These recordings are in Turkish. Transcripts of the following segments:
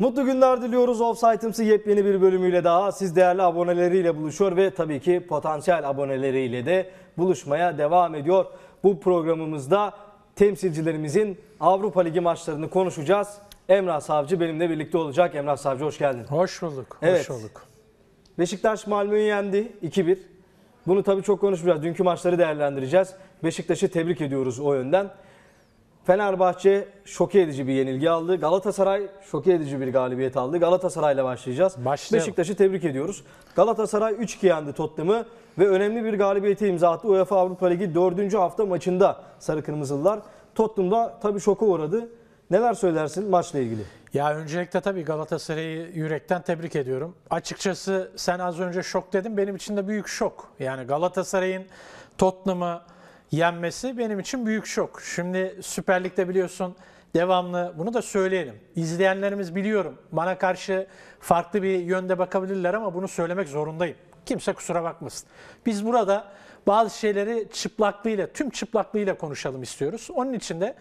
Mutlu günler diliyoruz. Offsite'ımsı yepyeni bir bölümüyle daha siz değerli aboneleriyle buluşuyor ve tabii ki potansiyel aboneleriyle de buluşmaya devam ediyor. Bu programımızda temsilcilerimizin Avrupa Ligi maçlarını konuşacağız. Emrah Savcı benimle birlikte olacak. Emrah Savcı hoş geldin. Hoş bulduk. Evet. Hoş bulduk. Beşiktaş Malmö'yü yendi 2-1. Bunu tabii çok konuşmayacağız. Dünkü maçları değerlendireceğiz. Beşiktaş'ı tebrik ediyoruz o yönden. Fenerbahçe şok edici bir yenilgi aldı. Galatasaray şok edici bir galibiyet aldı. Galatasaray'la başlayacağız. Başlayalım. Beşiktaş'ı tebrik ediyoruz. Galatasaray 3-2 yendi Tottenham'ı ve önemli bir galibiyete imza attı. UEFA Avrupa Ligi 4. hafta maçında Sarı Kırmızılılar. Tottenham'da tabii şoka uğradı. Neler söylersin maçla ilgili? Ya öncelikle tabii Galatasaray'ı yürekten tebrik ediyorum. Açıkçası sen az önce şok dedin. Benim için de büyük şok. Yani Galatasaray'ın Tottenham'ı yenmesi benim için büyük şok. Şimdi Süper Lig'de biliyorsun devamlı bunu da söyleyelim. İzleyenlerimiz biliyorum bana karşı farklı bir yönde bakabilirler ama bunu söylemek zorundayım. Kimse kusura bakmasın. Biz burada bazı şeyleri çıplaklığıyla, tüm çıplaklığıyla konuşalım istiyoruz. Onun için de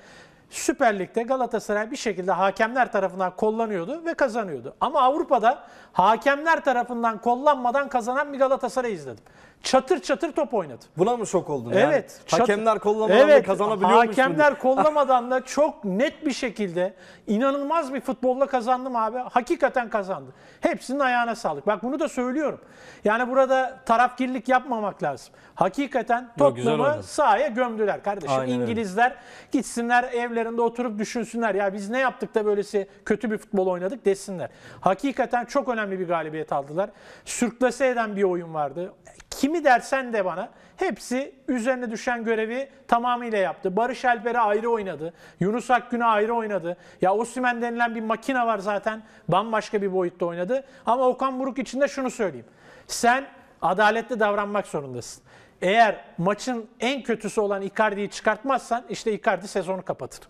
Süper Lig'de Galatasaray bir şekilde hakemler tarafından kollanıyordu ve kazanıyordu. Ama Avrupa'da hakemler tarafından kollanmadan kazanan bir Galatasaray izledim çatır çatır top oynadı. Buna mı şok oldun? Evet. Yani? Hakemler kollamadan evet, da kazanabiliyor Hakemler musun? kollamadan da çok net bir şekilde inanılmaz bir futbolla kazandım abi. Hakikaten kazandı. Hepsinin ayağına sağlık. Bak bunu da söylüyorum. Yani burada tarafgirlik yapmamak lazım. Hakikaten toplumu sahaya gömdüler kardeşim. Aynen İngilizler öyle. gitsinler evlerinde oturup düşünsünler. Ya biz ne yaptık da böylesi kötü bir futbol oynadık desinler. Hakikaten çok önemli bir galibiyet aldılar. Sürklase eden bir oyun vardı Kimi dersen de bana hepsi üzerine düşen görevi tamamıyla yaptı. Barış Alper'e ayrı oynadı. Yunus Akgün'e ayrı oynadı. Ya Osimhen denilen bir makine var zaten. Bambaşka bir boyutta oynadı. Ama Okan Buruk için de şunu söyleyeyim. Sen adaletli davranmak zorundasın eğer maçın en kötüsü olan Icardi'yi çıkartmazsan işte Icardi sezonu kapatır.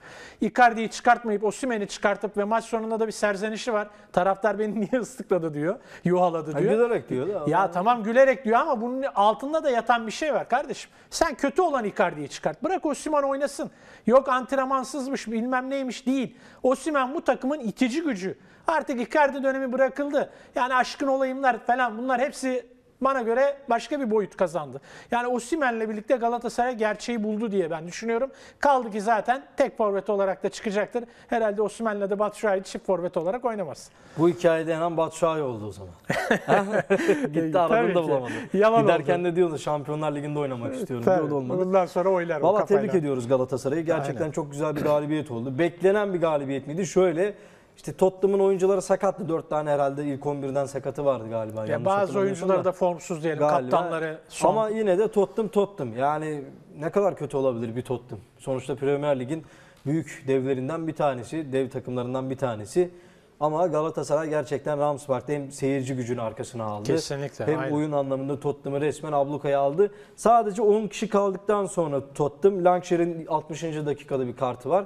Icardi'yi çıkartmayıp Osimhen'i çıkartıp ve maç sonunda da bir serzenişi var. Taraftar beni niye ıslıkladı diyor. Yuhaladı diyor. gülerek diyor. Da. Ya tamam gülerek diyor ama bunun altında da yatan bir şey var kardeşim. Sen kötü olan Icardi'yi çıkart. Bırak Osimhen oynasın. Yok antrenmansızmış bilmem neymiş değil. Osimhen bu takımın itici gücü. Artık Icardi dönemi bırakıldı. Yani aşkın olayımlar falan bunlar hepsi bana göre başka bir boyut kazandı. Yani Osimhen'le birlikte Galatasaray gerçeği buldu diye ben düşünüyorum. Kaldı ki zaten tek forvet olarak da çıkacaktır. Herhalde Osimhen'le de Batshuayi çift forvet olarak oynamaz. Bu hikayede hemen Batshuayi oldu o zaman. Gitti arabanı da bulamadı. Yalan Giderken oldu. de diyordu Şampiyonlar Ligi'nde oynamak istiyorum. Tabii, diyordu olmadı. Bundan sonra oylar Valla tebrik ediyoruz Galatasaray'ı. Gerçekten Aynen. çok güzel bir galibiyet oldu. Beklenen bir galibiyet miydi? Şöyle işte Tottenham'ın oyuncuları sakattı. Dört tane herhalde ilk 11'den sakatı vardı galiba. Ya bazı oyuncular da formsuz diyelim. Galiba. Kaptanları son. Ama yine de Tottenham Tottenham. Yani ne kadar kötü olabilir bir Tottenham. Sonuçta Premier Lig'in büyük devlerinden bir tanesi, dev takımlarından bir tanesi. Ama Galatasaray gerçekten Ramspark'ta hem seyirci gücünü arkasına aldı. Kesinlikle. Hem aynen. oyun anlamında Tottenham'ı resmen ablukaya aldı. Sadece 10 kişi kaldıktan sonra Tottenham, Lancashire 60. dakikada bir kartı var.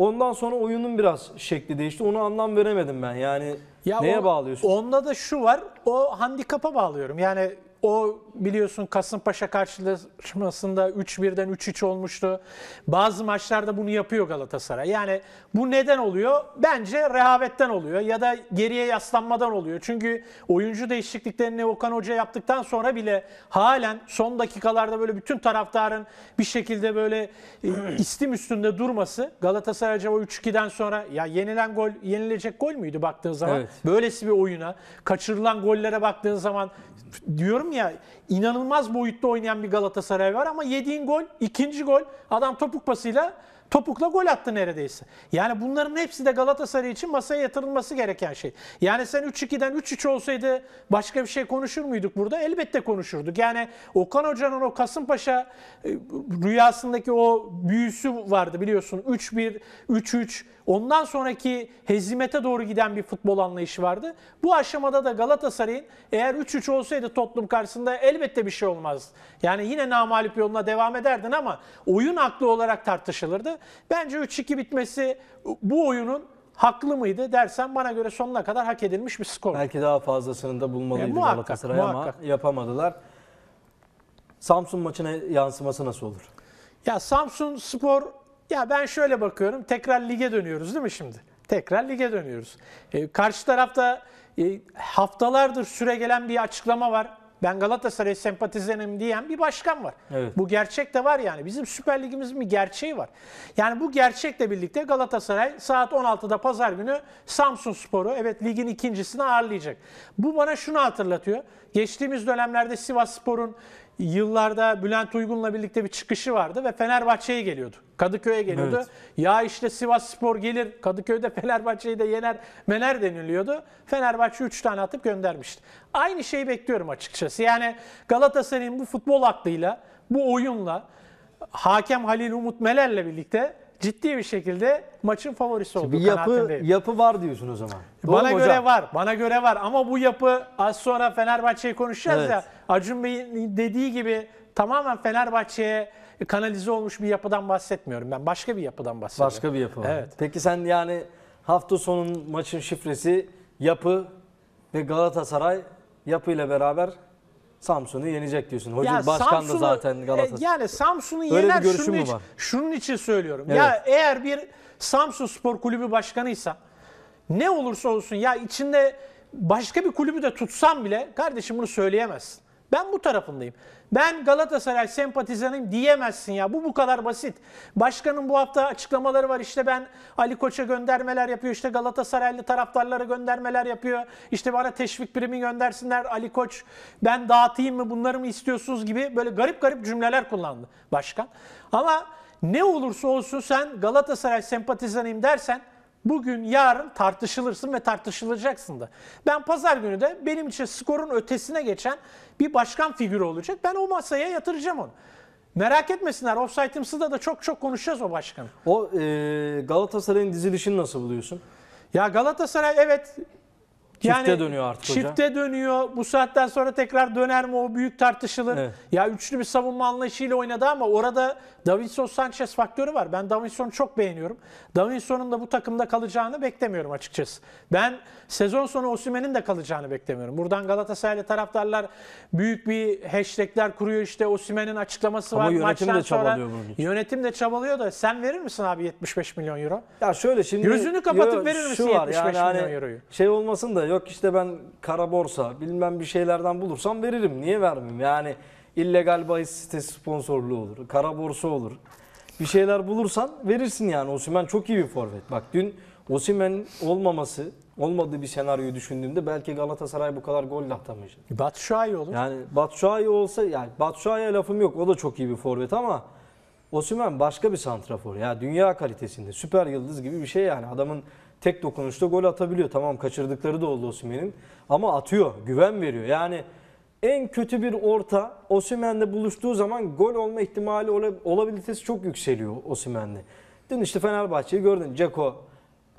Ondan sonra oyunun biraz şekli değişti. Onu anlam veremedim ben. Yani ya neye o, bağlıyorsun? Onda da şu var. O handikapa bağlıyorum. Yani o biliyorsun Kasımpaşa karşılaşmasında 3-1'den 3-3 olmuştu. Bazı maçlarda bunu yapıyor Galatasaray. Yani bu neden oluyor? Bence rehavetten oluyor ya da geriye yaslanmadan oluyor. Çünkü oyuncu değişikliklerini Okan Hoca yaptıktan sonra bile halen son dakikalarda böyle bütün taraftarın bir şekilde böyle e, istim üstünde durması Galatasaray'a o 3-2'den sonra ya yenilen gol yenilecek gol müydü baktığın zaman? Evet. Böylesi bir oyuna kaçırılan gollere baktığın zaman diyorum diyorum ya inanılmaz boyutta oynayan bir Galatasaray var ama yediğin gol, ikinci gol adam topuk pasıyla Topukla gol attı neredeyse. Yani bunların hepsi de Galatasaray için masaya yatırılması gereken şey. Yani sen 3-2'den 3-3 olsaydı başka bir şey konuşur muyduk burada? Elbette konuşurduk. Yani Okan Hoca'nın o Kasımpaşa e, rüyasındaki o büyüsü vardı biliyorsun. 3-1, 3-3 ondan sonraki hezimete doğru giden bir futbol anlayışı vardı. Bu aşamada da Galatasaray'ın eğer 3-3 olsaydı Tottenham karşısında elbette bir şey olmaz. Yani yine namalip yoluna devam ederdin ama oyun aklı olarak tartışılırdı. Bence 3-2 bitmesi bu oyunun haklı mıydı dersen bana göre sonuna kadar hak edilmiş bir skor. Belki daha fazlasını da bulmalıydı e, muhakkak, Galatasaray ama yapamadılar. Samsun maçına yansıması nasıl olur? Ya Samsun Spor ya ben şöyle bakıyorum. Tekrar lige dönüyoruz değil mi şimdi? Tekrar lige dönüyoruz. E, karşı tarafta e, haftalardır gelen bir açıklama var ben Galatasaray sempatizanım diyen bir başkan var. Evet. Bu gerçek de var yani. Bizim Süper Ligimizin bir gerçeği var. Yani bu gerçekle birlikte Galatasaray saat 16'da pazar günü Samsun Sporu evet ligin ikincisini ağırlayacak. Bu bana şunu hatırlatıyor. Geçtiğimiz dönemlerde Sivas Spor'un yıllarda Bülent Uygun'la birlikte bir çıkışı vardı ve Fenerbahçe'ye geliyordu. Kadıköy'e geliyordu. Evet. Ya işte Sivas Spor gelir, Kadıköy'de Fenerbahçe'yi de yener, mener deniliyordu. Fenerbahçe 3 tane atıp göndermişti. Aynı şeyi bekliyorum açıkçası. Yani Galatasaray'ın bu futbol aklıyla, bu oyunla, hakem Halil Umut Meler'le birlikte ciddi bir şekilde maçın favorisi oldu. Bir yapı, yapı var diyorsun o zaman. E, Doğru Bana göre hocam? var. Bana göre var. Ama bu yapı az sonra Fenerbahçe'yi konuşacağız evet. ya. Acun Bey'in dediği gibi tamamen Fenerbahçe'ye kanalize olmuş bir yapıdan bahsetmiyorum ben. Başka bir yapıdan bahsediyorum. Başka bir yapı. Evet. Peki sen yani hafta sonun maçın şifresi yapı ve Galatasaray yapıyla beraber Samsun'u yenecek diyorsun. Hoca ya başkan da zaten e, Galatasaray. E, yani Samsun'u yener şunun için, şunun için söylüyorum. Evet. Ya eğer bir Samsun Spor Kulübü başkanıysa ne olursa olsun ya içinde başka bir kulübü de tutsam bile kardeşim bunu söyleyemezsin. Ben bu tarafındayım. Ben Galatasaray sempatizanıyım diyemezsin ya. Bu bu kadar basit. Başkanın bu hafta açıklamaları var. İşte ben Ali Koç'a göndermeler yapıyor. İşte Galatasaraylı taraftarlara göndermeler yapıyor. İşte bana teşvik primi göndersinler Ali Koç. Ben dağıtayım mı bunları mı istiyorsunuz gibi böyle garip garip cümleler kullandı başkan. Ama ne olursa olsun sen Galatasaray sempatizanıyım dersen Bugün yarın tartışılırsın ve tartışılacaksın da. Ben pazar günü de benim için skorun ötesine geçen bir başkan figürü olacak. Ben o masaya yatıracağım onu. Merak etmesinler. Offside'ımsızda da çok çok konuşacağız o başkanı. O e, Galatasaray'ın dizilişini nasıl buluyorsun? Ya Galatasaray evet yani dönüyor artık çifte hocam. Çifte dönüyor. Bu saatten sonra tekrar döner mi o büyük tartışılır. Evet. Ya üçlü bir savunma anlayışıyla oynadı ama orada Davinson Sanchez faktörü var. Ben Davinson'u çok beğeniyorum. Davinson'un da bu takımda kalacağını beklemiyorum açıkçası. Ben sezon sonu Osimhen'in de kalacağını beklemiyorum. Buradan Galatasaraylı taraftarlar büyük bir hashtagler kuruyor işte Osimhen'in açıklaması ama var. yönetim Maçtan de çabalıyor sonra, bunun için. Yönetim de çabalıyor da sen verir misin abi 75 milyon euro? Ya şöyle şimdi... Gözünü kapatıp yo, verir misin 75 var, yani hani milyon yani, euroyu? Şey olmasın da yok işte ben kara borsa bilmem bir şeylerden bulursam veririm. Niye vermeyeyim? Yani illegal bahis sitesi sponsorluğu olur. Kara borsa olur. Bir şeyler bulursan verirsin yani. Osimen çok iyi bir forvet. Bak dün Osimen olmaması, olmadığı bir senaryoyu düşündüğümde belki Galatasaray bu kadar gol atamayacak e, Batshuayi olur. Yani Batshuayi olsa yani Batshuayi'ye lafım yok. O da çok iyi bir forvet ama Osimen başka bir santrafor. Ya dünya kalitesinde süper yıldız gibi bir şey yani. Adamın tek dokunuşta gol atabiliyor. Tamam kaçırdıkları da oldu Osimhen'in ama atıyor, güven veriyor. Yani en kötü bir orta Osimhen'le buluştuğu zaman gol olma ihtimali olabilitesi çok yükseliyor Osimhen'le. Dün işte Fenerbahçe'yi gördün. Ceko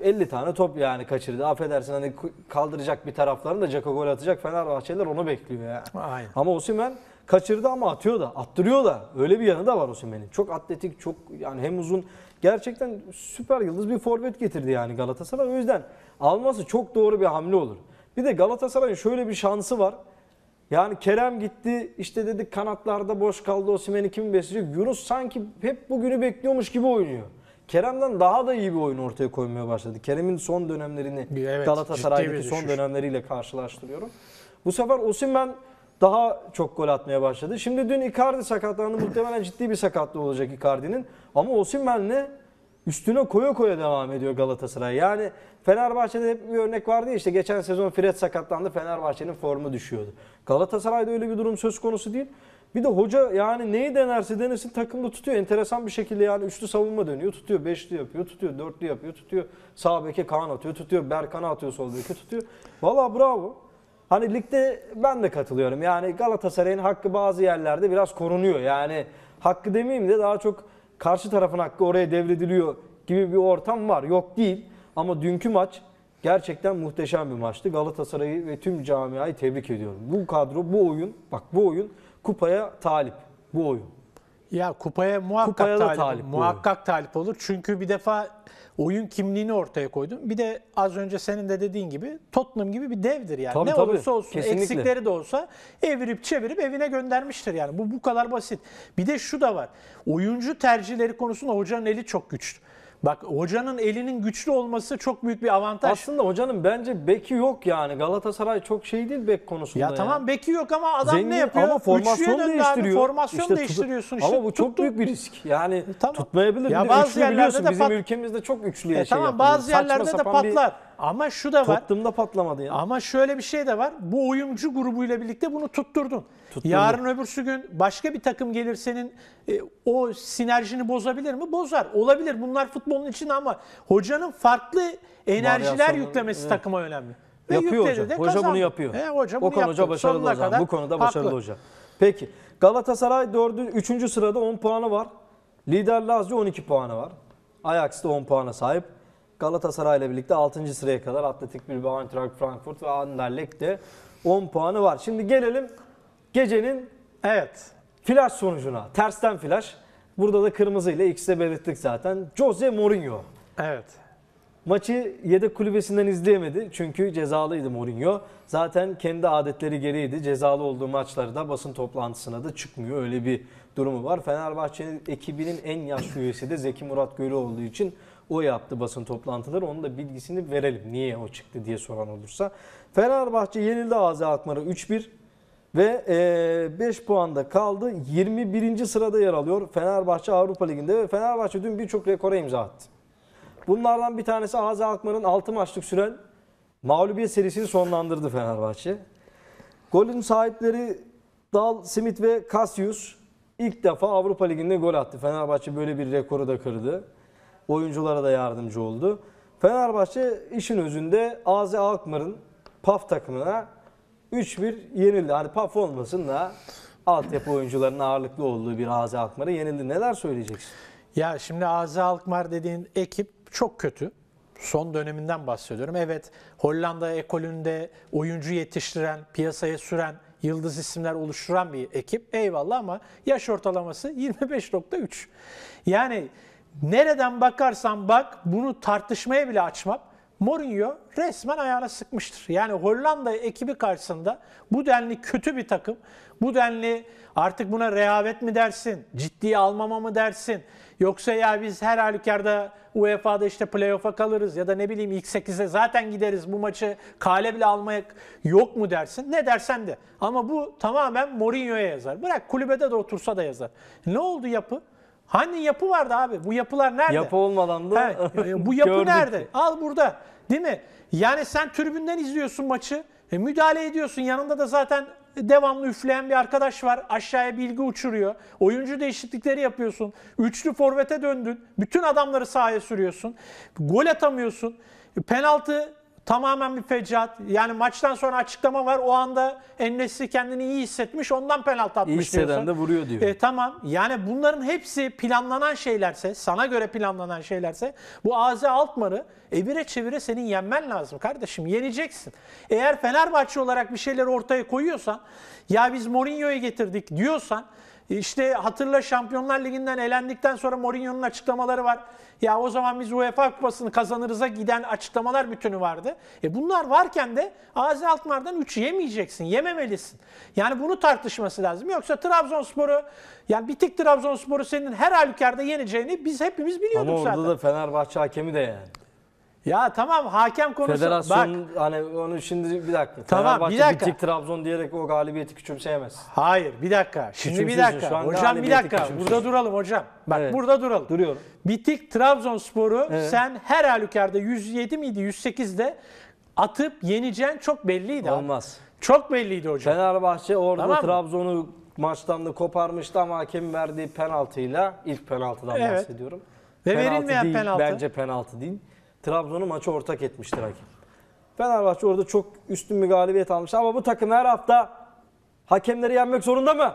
50 tane top yani kaçırdı. Affedersin hani kaldıracak bir taraflarını da Ceko gol atacak. Fenerbahçeliler onu bekliyor ya. Aynen. Ama Osimhen kaçırdı ama atıyor da, attırıyor da. Öyle bir yanı da var Osimhen'in. Çok atletik, çok yani hem uzun gerçekten süper yıldız bir forvet getirdi yani Galatasaray. O yüzden alması çok doğru bir hamle olur. Bir de Galatasaray'ın şöyle bir şansı var. Yani Kerem gitti işte dedik kanatlarda boş kaldı Osimhen'i kim besleyecek? Yunus sanki hep bugünü bekliyormuş gibi oynuyor. Kerem'den daha da iyi bir oyun ortaya koymaya başladı. Kerem'in son dönemlerini evet, Galatasaray'daki son dönemleriyle karşılaştırıyorum. Bu sefer Osimhen daha çok gol atmaya başladı. Şimdi dün Icardi sakatlandı. Muhtemelen ciddi bir sakatlığı olacak Icardi'nin. Ama Osimhen'le üstüne koyu koyu devam ediyor Galatasaray. Yani Fenerbahçe'de hep bir örnek vardı ya işte geçen sezon Fred sakatlandı Fenerbahçe'nin formu düşüyordu. Galatasaray'da öyle bir durum söz konusu değil. Bir de hoca yani neyi denerse denesin takımda tutuyor. Enteresan bir şekilde yani üçlü savunma dönüyor. Tutuyor, beşli yapıyor, tutuyor, dörtlü yapıyor, tutuyor. Sağ beke Kaan atıyor, tutuyor, Berkan'a atıyor, sol beke tutuyor. Valla bravo. Hani ligde ben de katılıyorum. Yani Galatasaray'ın hakkı bazı yerlerde biraz korunuyor. Yani hakkı demeyeyim de daha çok karşı tarafın hakkı oraya devrediliyor gibi bir ortam var. Yok değil. Ama dünkü maç gerçekten muhteşem bir maçtı. Galatasaray'ı ve tüm camiayı tebrik ediyorum. Bu kadro, bu oyun, bak bu oyun kupaya talip. Bu oyun. Ya kupaya muhakkak kupaya talip, talip muhakkak talip olur. Çünkü bir defa oyun kimliğini ortaya koydun. Bir de az önce senin de dediğin gibi Tottenham gibi bir devdir yani. Tabii, ne tabii. olursa olsun Kesinlikle. eksikleri de olsa evirip çevirip evine göndermiştir yani. Bu bu kadar basit. Bir de şu da var. Oyuncu tercihleri konusunda hocanın eli çok güçlü. Bak hocanın elinin güçlü olması çok büyük bir avantaj. Aslında hocanın bence beki yok yani. Galatasaray çok şey değil bek konusunda. Ya, ya. tamam beki yok ama adam Zengin, ne yapıyor? Ama formasyon değiştiriyor. Abi, formasyon işte değiştiriyorsun işte. Ama bu çok tuttu. büyük bir risk. Yani tamam. tutmayabilir. Ya bir bazı yerlerde de pat... bizim ülkemizde çok üçlüye e, şey tamam, yapılıyor. bazı yerlerde de patlar. Bir... Ama şu da var. Toplumda patlamadı yani. Ama şöyle bir şey de var. Bu oyuncu grubuyla birlikte bunu tutturdun. Tutturdum. Yarın öbürsü gün başka bir takım gelir senin e, o sinerjini bozabilir mi? Bozar. Olabilir. Bunlar futbolun için ama hocanın farklı enerjiler yüklemesi evet. takıma önemli. Ve yapıyor hocam. Hoca bunu yapıyor. E, hoca bunu o konuda yaptı. başarılı Sonuna hocam. Bu konuda başarılı hoca. Peki. Galatasaray 4. 3. sırada 10 puanı var. Lider Lazio 12 puanı var. Ajax da 10 puana sahip. Galatasaray ile birlikte 6. sıraya kadar Atletik Bilbao, Eintracht Frankfurt ve Anderlecht de 10 puanı var. Şimdi gelelim gecenin evet flash sonucuna. Tersten flash. Burada da kırmızı ile ikisi de belirttik zaten. Jose Mourinho. Evet. Maçı yedek kulübesinden izleyemedi çünkü cezalıydı Mourinho. Zaten kendi adetleri gereğiydi. Cezalı olduğu maçlarda basın toplantısına da çıkmıyor. Öyle bir durumu var. Fenerbahçe'nin ekibinin en yaşlı üyesi de Zeki Murat Gölü olduğu için o yaptı basın toplantıları. Onun da bilgisini verelim. Niye o çıktı diye soran olursa. Fenerbahçe yenildi Azi Alkmaar'a 3-1 ve 5 e, puanda kaldı. 21. sırada yer alıyor Fenerbahçe Avrupa Ligi'nde ve Fenerbahçe dün birçok rekora imza attı. Bunlardan bir tanesi Azi Alkmaar'ın 6 maçlık süren mağlubiyet serisini sonlandırdı Fenerbahçe. Golün sahipleri Dal, Simit ve Cassius ilk defa Avrupa Ligi'nde gol attı. Fenerbahçe böyle bir rekoru da kırdı. Oyunculara da yardımcı oldu. Fenerbahçe işin özünde AZ Alkmaar'ın PAF takımına 3-1 yenildi. Hani PAF olmasın da altyapı oyuncularının ağırlıklı olduğu bir AZ Alkmaar'a yenildi. Neler söyleyeceksin? Ya şimdi AZ Alkmaar dediğin ekip çok kötü. Son döneminden bahsediyorum. Evet Hollanda ekolünde oyuncu yetiştiren, piyasaya süren, yıldız isimler oluşturan bir ekip. Eyvallah ama yaş ortalaması 25.3. Yani nereden bakarsan bak bunu tartışmaya bile açmam. Mourinho resmen ayağına sıkmıştır. Yani Hollanda ekibi karşısında bu denli kötü bir takım, bu denli artık buna rehavet mi dersin, ciddiye almama mı dersin, yoksa ya biz her halükarda UEFA'da işte playoff'a kalırız ya da ne bileyim ilk 8'e zaten gideriz bu maçı kale bile almak yok mu dersin? Ne dersen de. Ama bu tamamen Mourinho'ya yazar. Bırak kulübede de otursa da yazar. Ne oldu yapı? Hani yapı vardı abi? Bu yapılar nerede? Yapı olmadan da He, bu yapı nerede? Al burada. Değil mi? Yani sen tribünden izliyorsun maçı. E, müdahale ediyorsun. Yanında da zaten devamlı üfleyen bir arkadaş var. Aşağıya bilgi uçuruyor. Oyuncu değişiklikleri yapıyorsun. Üçlü forvete döndün. Bütün adamları sahaya sürüyorsun. Gol atamıyorsun. E, penaltı Tamamen bir fecat. Yani maçtan sonra açıklama var. O anda Ennesi kendini iyi hissetmiş. Ondan penaltı atmış İyi hisseden diyorsun. de vuruyor diyor. E, tamam. Yani bunların hepsi planlanan şeylerse, sana göre planlanan şeylerse bu Aze Altmar'ı evire çevire senin yenmen lazım kardeşim. Yeneceksin. Eğer Fenerbahçe olarak bir şeyler ortaya koyuyorsan, ya biz Mourinho'yu getirdik diyorsan işte hatırla Şampiyonlar Ligi'nden elendikten sonra Mourinho'nun açıklamaları var. Ya o zaman biz UEFA Kupası'nı kazanırıza giden açıklamalar bütünü vardı. E bunlar varken de Azi Altmar'dan 3 yemeyeceksin, yememelisin. Yani bunu tartışması lazım. Yoksa Trabzonspor'u, yani bir tek Trabzonspor'u senin her halükarda yeneceğini biz hepimiz biliyorduk Ama orada zaten. da Fenerbahçe hakemi de yani. Ya tamam hakem konusu. Federasyon bak, hani onu şimdi bir dakika. Tamam bir dakika. Bitik Trabzon diyerek o galibiyeti küçümseyemez. Hayır bir dakika. Şimdi bir dakika. Hocam bir dakika. Burada duralım hocam. Bak evet. burada duralım. Duruyorum. Bitik Trabzonspor'u evet. sen her halükarda 107 miydi 108'de atıp yeneceğin çok belliydi. Olmaz. Abi. Çok belliydi hocam. Fenerbahçe orada tamam Trabzon'u maçtan da koparmıştı ama hakem verdiği penaltıyla ilk penaltıdan evet. bahsediyorum. Ve penaltı verilmeyen değil, penaltı. Bence penaltı değil. Trabzon'u maçı ortak etmiştir hakem. Fenerbahçe orada çok üstün bir galibiyet almış ama bu takım her hafta hakemleri yenmek zorunda mı?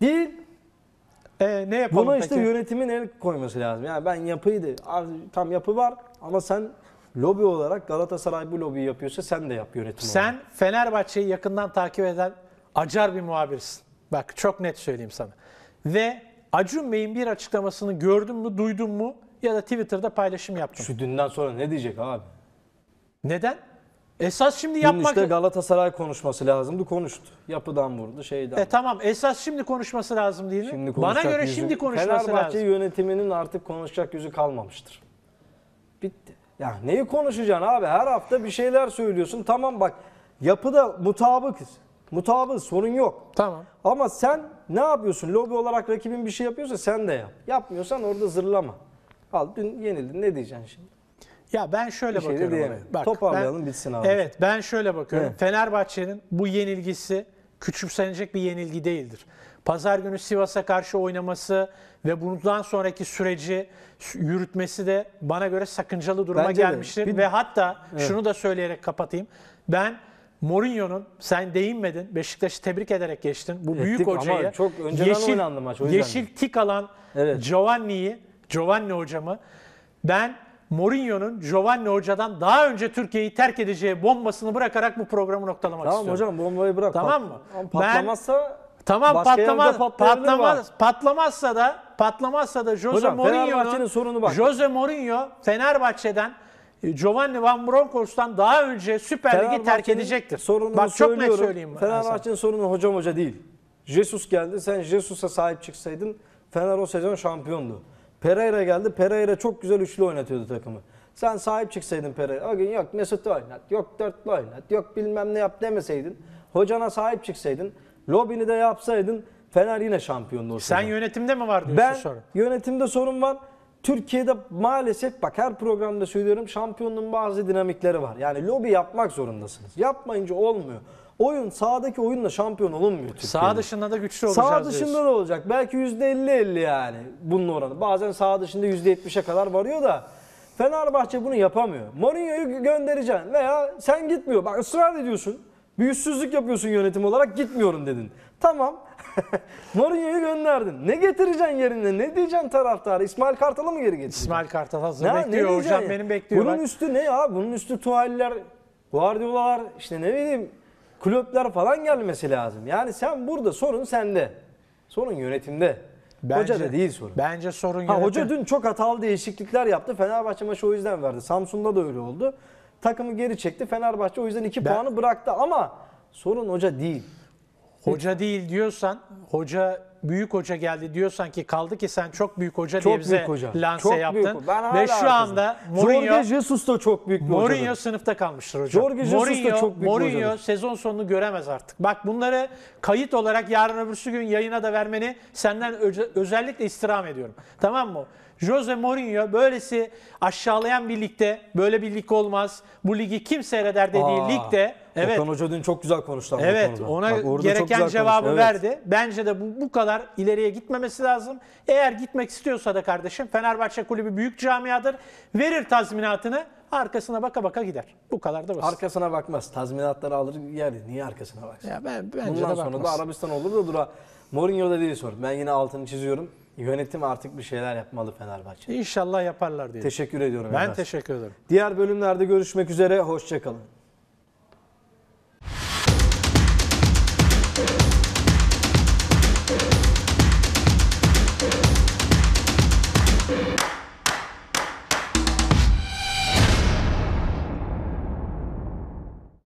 Değil. E, ne yapalım Buna işte yönetimin el koyması lazım. Yani ben yapıydı. Tam yapı var ama sen lobi olarak Galatasaray bu lobiyi yapıyorsa sen de yap yönetim Sen olarak. Fenerbahçe'yi yakından takip eden acar bir muhabirsin. Bak çok net söyleyeyim sana. Ve Acun Bey'in bir açıklamasını gördün mü, duydun mu? ya da Twitter'da paylaşım yaptım. Şu dünden sonra ne diyecek abi? Neden? Esas şimdi yapmak... Dün işte Galatasaray konuşması lazımdı konuştu. Yapıdan vurdu şeyden. E tamam esas şimdi konuşması lazım değil mi? Şimdi Bana göre yüzü... şimdi konuşması Fenerbahçe lazım. Fenerbahçe yönetiminin artık konuşacak yüzü kalmamıştır. Bitti. Ya neyi konuşacaksın abi? Her hafta bir şeyler söylüyorsun. Tamam bak yapıda mutabıkız. Mutabık sorun yok. Tamam. Ama sen ne yapıyorsun? Lobi olarak rakibin bir şey yapıyorsa sen de yap. Yapmıyorsan orada zırlama. Al dün yenildin ne diyeceksin şimdi? Ya ben şöyle Bir şey bakıyorum. diyemem. olaya. Bak, Toparlayalım, bitsin abi. Evet ben şöyle bakıyorum. Fenerbahçe'nin bu yenilgisi küçümsenecek bir yenilgi değildir. Pazar günü Sivas'a karşı oynaması ve bundan sonraki süreci yürütmesi de bana göre sakıncalı duruma Bence gelmiştir. Bir- Ve hatta şunu da söyleyerek kapatayım. Ben Mourinho'nun sen değinmedin. Beşiktaş'ı tebrik ederek geçtin. Bu e, büyük Ettik hocayı. çok maç, o yeşil tik alan Evet. Giovanni'yi Giovanni hocamı ben Mourinho'nun Giovanni Hoca'dan daha önce Türkiye'yi terk edeceği bombasını bırakarak bu programı noktalamak tamam, istiyorum. Tamam hocam bombayı bırak. Tamam mı? Ama patlamazsa ben, Tamam patlamaz patlamaz bak. patlamazsa da patlamazsa da Jose hocam, Mourinho'nun sorunu bak. Jose Mourinho Fenerbahçe'den e, Giovanni Van Bronckhorst'tan daha önce Süper Ligi terk edecektir. Sorununu bak çok net söyleyeyim. Fenerbahçe'nin sorunu hocam hoca değil. Jesus geldi. Sen Jesus'a sahip çıksaydın Fener o sezon şampiyondu. Pereira geldi. Pereira çok güzel üçlü oynatıyordu takımı. Sen sahip çıksaydın Pereira. O gün yok Mesut'u oynat, yok Dörtlü oynat, yok bilmem ne yap demeseydin. Hocana sahip çıksaydın. Lobini de yapsaydın. Fener yine şampiyondu o Sen yönetimde mi var diyorsun Ben sonra? yönetimde sorun var. Türkiye'de maalesef bak her programda söylüyorum şampiyonluğun bazı dinamikleri var. Yani lobi yapmak zorundasınız. Yapmayınca olmuyor oyun sahadaki oyunla şampiyon olunmuyor Türkiye'de. Sağ dışında da güçlü olacağız Sağ dışında diyorsun. da olacak. Belki %50-50 yani bunun oranı. Bazen sağ dışında %70'e kadar varıyor da Fenerbahçe bunu yapamıyor. Mourinho'yu göndereceksin veya sen gitmiyor. Bak ısrar ediyorsun. Büyüsüzlük yapıyorsun yönetim olarak gitmiyorum dedin. Tamam. Mourinho'yu gönderdin. Ne getireceksin yerine? Ne diyeceksin taraftarı? İsmail Kartal'ı mı geri getireceksin? İsmail Kartal hazır ne, bekliyor ne hocam. Yani? Benim bekliyor. Bunun bak. üstü ne ya? Bunun üstü tuvaller, Guardiola'lar, işte ne bileyim kulüpler falan gelmesi lazım. Yani sen burada sorun sende. Sorun yönetimde. Bence, hoca da değil sorun. Bence sorun yönetim. Ha, hoca dün çok hatalı değişiklikler yaptı. Fenerbahçe maçı o yüzden verdi. Samsun'da da öyle oldu. Takımı geri çekti. Fenerbahçe o yüzden 2 puanı bıraktı ama sorun hoca değil. Hoca değil diyorsan, hoca büyük hoca geldi diyorsan ki kaldı ki sen çok büyük hoca diye Çok bize büyük hoca. lanse Çok yaptın. hoca. Ben hala Ve şu arkasındayım. anda Mourinho Jorge Jesus da çok büyük bir Mourinho hocadır. sınıfta kalmıştır hocam. Jorge Jesus da Mourinho, çok büyük Mourinho hocadır. sezon sonunu göremez artık. Bak bunları kayıt olarak yarın öbürsü gün yayına da vermeni senden öce- özellikle istirham ediyorum. Tamam mı? Jose Mourinho böylesi aşağılayan bir ligde böyle bir lig olmaz. Bu ligi kim seyreder dediği Aa, ligde evet. Okan Hoca dün çok güzel konuştu Evet, ona Bak, gereken cevabı konuştu. verdi. Evet. Bence de bu bu kadar ileriye gitmemesi lazım. Eğer gitmek istiyorsa da kardeşim Fenerbahçe kulübü büyük camiadır. Verir tazminatını arkasına baka baka gider. Bu kadar da basit. Arkasına bakmaz. Tazminatları alır yer. Niye arkasına baksın? Ya ben, bence Bundan de bakmaz. sonra da Arabistan olur da dura. Mourinho da değil sorun. Ben yine altını çiziyorum. Yönetim artık bir şeyler yapmalı Fenerbahçe. İnşallah yaparlar diye. Teşekkür ediyorum. Ben Emrah. teşekkür ederim. Diğer bölümlerde görüşmek üzere. Hoşçakalın.